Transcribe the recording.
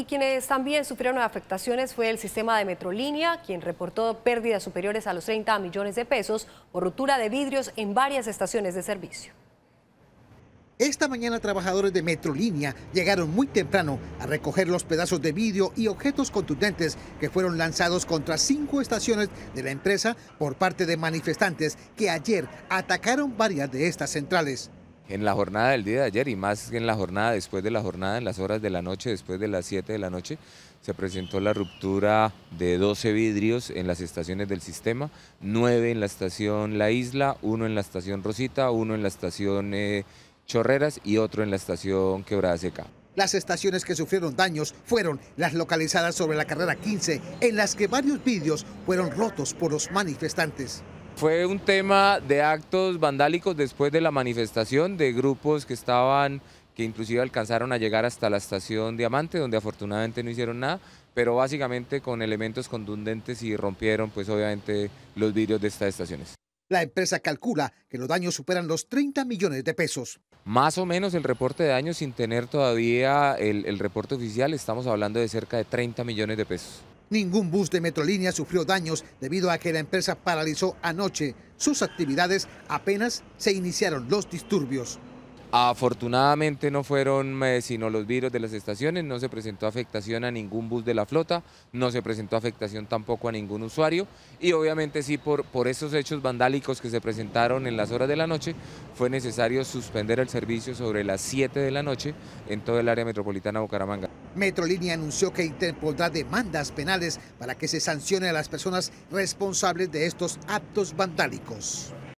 y quienes también sufrieron afectaciones fue el sistema de Metrolínea, quien reportó pérdidas superiores a los 30 millones de pesos por ruptura de vidrios en varias estaciones de servicio. Esta mañana trabajadores de Metrolínea llegaron muy temprano a recoger los pedazos de vidrio y objetos contundentes que fueron lanzados contra cinco estaciones de la empresa por parte de manifestantes que ayer atacaron varias de estas centrales en la jornada del día de ayer y más que en la jornada después de la jornada, en las horas de la noche, después de las 7 de la noche, se presentó la ruptura de 12 vidrios en las estaciones del sistema, 9 en la estación La Isla, 1 en la estación Rosita, 1 en la estación eh, Chorreras y otro en la estación Quebrada Seca. Las estaciones que sufrieron daños fueron las localizadas sobre la carrera 15, en las que varios vidrios fueron rotos por los manifestantes. Fue un tema de actos vandálicos después de la manifestación de grupos que estaban que inclusive alcanzaron a llegar hasta la estación Diamante, donde afortunadamente no hicieron nada, pero básicamente con elementos contundentes y rompieron pues obviamente los vidrios de estas estaciones. La empresa calcula que los daños superan los 30 millones de pesos. Más o menos el reporte de daños sin tener todavía el reporte oficial, estamos hablando de cerca de 30 millones de pesos. Ningún bus de Metrolínea sufrió daños debido a que la empresa paralizó anoche sus actividades apenas se iniciaron los disturbios. Afortunadamente no fueron eh, sino los virus de las estaciones, no se presentó afectación a ningún bus de la flota, no se presentó afectación tampoco a ningún usuario y obviamente sí por, por esos hechos vandálicos que se presentaron en las horas de la noche fue necesario suspender el servicio sobre las 7 de la noche en todo el área metropolitana de Bucaramanga. Metrolínea anunció que interpondrá demandas penales para que se sancione a las personas responsables de estos actos vandálicos.